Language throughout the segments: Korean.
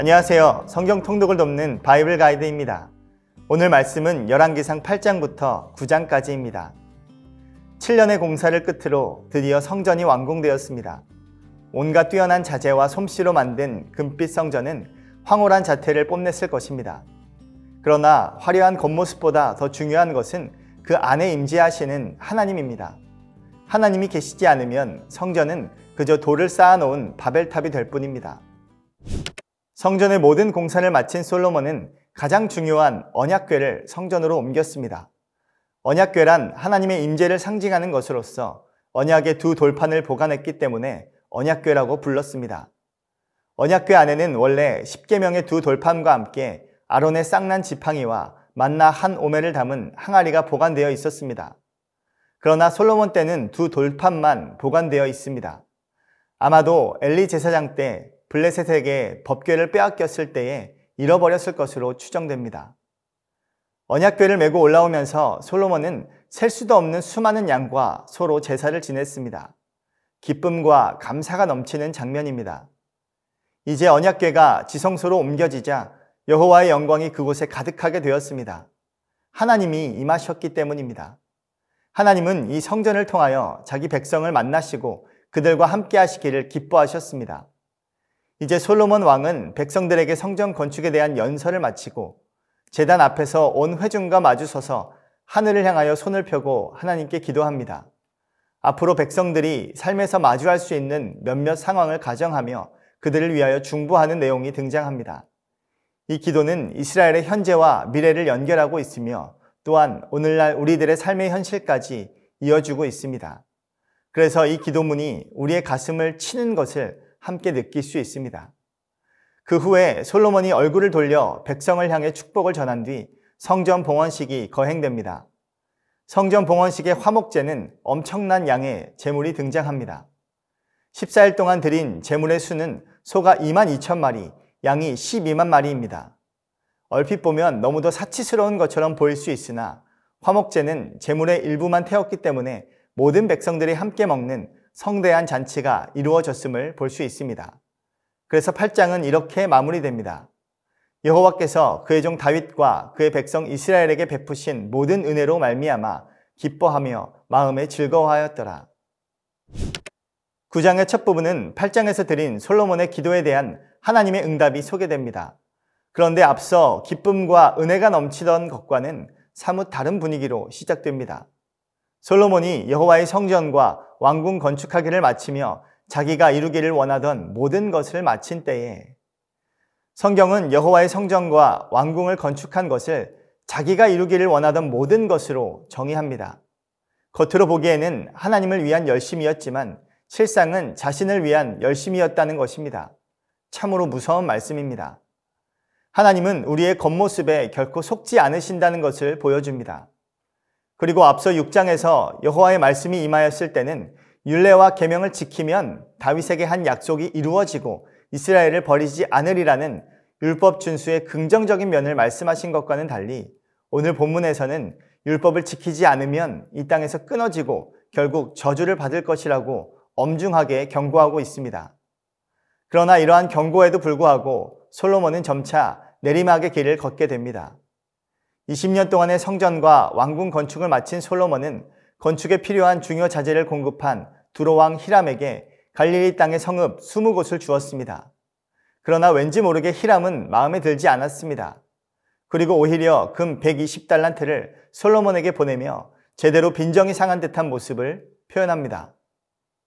안녕하세요. 성경 통독을 돕는 바이블 가이드입니다. 오늘 말씀은 열왕기상 8장부터 9장까지입니다. 7년의 공사를 끝으로 드디어 성전이 완공되었습니다. 온갖 뛰어난 자재와 솜씨로 만든 금빛 성전은 황홀한 자태를 뽐냈을 것입니다. 그러나 화려한 겉모습보다 더 중요한 것은 그 안에 임재하시는 하나님입니다. 하나님이 계시지 않으면 성전은 그저 돌을 쌓아놓은 바벨탑이 될 뿐입니다. 성전의 모든 공산을 마친 솔로몬은 가장 중요한 언약궤를 성전으로 옮겼습니다. 언약궤란 하나님의 임재를 상징하는 것으로서 언약의 두 돌판을 보관했기 때문에 언약궤라고 불렀습니다. 언약궤 안에는 원래 10계명의 두 돌판과 함께 아론의 쌍난 지팡이와 만나 한 오매를 담은 항아리가 보관되어 있었습니다. 그러나 솔로몬 때는 두 돌판만 보관되어 있습니다. 아마도 엘리 제사장 때 블레셋에게 법궤를 빼앗겼을 때에 잃어버렸을 것으로 추정됩니다. 언약궤를 메고 올라오면서 솔로몬은 셀 수도 없는 수많은 양과 소로 제사를 지냈습니다. 기쁨과 감사가 넘치는 장면입니다. 이제 언약궤가 지성소로 옮겨지자 여호와의 영광이 그곳에 가득하게 되었습니다. 하나님이 임하셨기 때문입니다. 하나님은 이 성전을 통하여 자기 백성을 만나시고 그들과 함께 하시기를 기뻐하셨습니다. 이제 솔로몬 왕은 백성들에게 성전 건축에 대한 연설을 마치고 재단 앞에서 온 회중과 마주서서 하늘을 향하여 손을 펴고 하나님께 기도합니다. 앞으로 백성들이 삶에서 마주할 수 있는 몇몇 상황을 가정하며 그들을 위하여 중보하는 내용이 등장합니다. 이 기도는 이스라엘의 현재와 미래를 연결하고 있으며 또한 오늘날 우리들의 삶의 현실까지 이어주고 있습니다. 그래서 이 기도문이 우리의 가슴을 치는 것을 함께 느낄 수 있습니다. 그 후에 솔로몬이 얼굴을 돌려 백성을 향해 축복을 전한 뒤 성전 봉헌식이 거행됩니다. 성전 봉헌식의 화목제는 엄청난 양의 재물이 등장합니다. 14일 동안 드린 재물의 수는 소가 2만 2천 마리, 양이 12만 마리입니다. 얼핏 보면 너무도 사치스러운 것처럼 보일 수 있으나 화목제는 재물의 일부만 태웠기 때문에 모든 백성들이 함께 먹는 성대한 잔치가 이루어졌음을 볼 수 있습니다. 그래서 8장은 이렇게 마무리됩니다. 여호와께서 그의 종 다윗과 그의 백성 이스라엘에게 베푸신 모든 은혜로 말미암아 기뻐하며 마음에 즐거워하였더라. 9장의 첫 부분은 8장에서 드린 솔로몬의 기도에 대한 하나님의 응답이 소개됩니다. 그런데 앞서 기쁨과 은혜가 넘치던 것과는 사뭇 다른 분위기로 시작됩니다. 솔로몬이 여호와의 성전과 왕궁 건축하기를 마치며 자기가 이루기를 원하던 모든 것을 마친 때에 성경은 여호와의 성전과 왕궁을 건축한 것을 자기가 이루기를 원하던 모든 것으로 정의합니다. 겉으로 보기에는 하나님을 위한 열심이었지만 실상은 자신을 위한 열심이었다는 것입니다. 참으로 무서운 말씀입니다. 하나님은 우리의 겉모습에 결코 속지 않으신다는 것을 보여줍니다. 그리고 앞서 6장에서 여호와의 말씀이 임하였을 때는 율례와 계명을 지키면 다윗에게 한 약속이 이루어지고 이스라엘을 버리지 않으리라는 율법 준수의 긍정적인 면을 말씀하신 것과는 달리 오늘 본문에서는 율법을 지키지 않으면 이 땅에서 끊어지고 결국 저주를 받을 것이라고 엄중하게 경고하고 있습니다. 그러나 이러한 경고에도 불구하고 솔로몬은 점차 내리막의 길을 걷게 됩니다. 20년 동안의 성전과 왕궁 건축을 마친 솔로몬은 건축에 필요한 중요 자재를 공급한 두로왕 히람에게 갈릴리 땅의 성읍 20곳을 주었습니다. 그러나 왠지 모르게 히람은 마음에 들지 않았습니다. 그리고 오히려 금 120달란트를 솔로몬에게 보내며 제대로 빈정이 상한 듯한 모습을 표현합니다.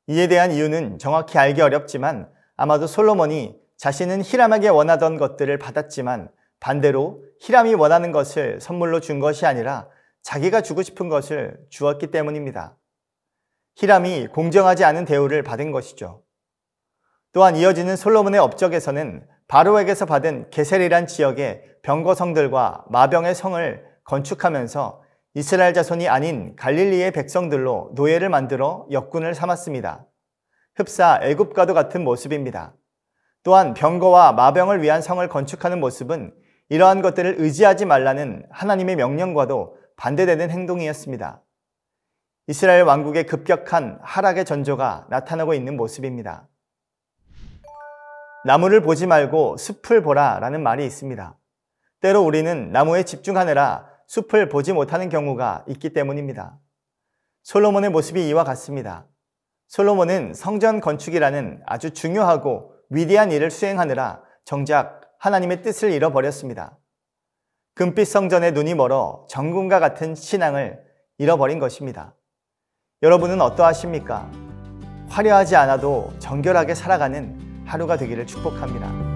이에 대한 이유는 정확히 알기 어렵지만 아마도 솔로몬이 자신은 히람에게 원하던 것들을 받았지만 반대로 히람이 원하는 것을 선물로 준 것이 아니라 자기가 주고 싶은 것을 주었기 때문입니다. 히람이 공정하지 않은 대우를 받은 것이죠. 또한 이어지는 솔로몬의 업적에서는 바로에게서 받은 게셀이란 지역의 병거성들과 마병의 성을 건축하면서 이스라엘 자손이 아닌 갈릴리의 백성들로 노예를 만들어 역군을 삼았습니다. 흡사 애굽과도 같은 모습입니다. 또한 병거와 마병을 위한 성을 건축하는 모습은 이러한 것들을 의지하지 말라는 하나님의 명령과도 반대되는 행동이었습니다. 이스라엘 왕국의 급격한 하락의 전조가 나타나고 있는 모습입니다. 나무를 보지 말고 숲을 보라 라는 말이 있습니다. 때로 우리는 나무에 집중하느라 숲을 보지 못하는 경우가 있기 때문입니다. 솔로몬의 모습이 이와 같습니다. 솔로몬은 성전 건축이라는 아주 중요하고 위대한 일을 수행하느라 정작 하나님의 뜻을 잃어버렸습니다. 금빛 성전의 눈이 멀어 정금과 같은 신앙을 잃어버린 것입니다. 여러분은 어떠하십니까? 화려하지 않아도 정결하게 살아가는 하루가 되기를 축복합니다.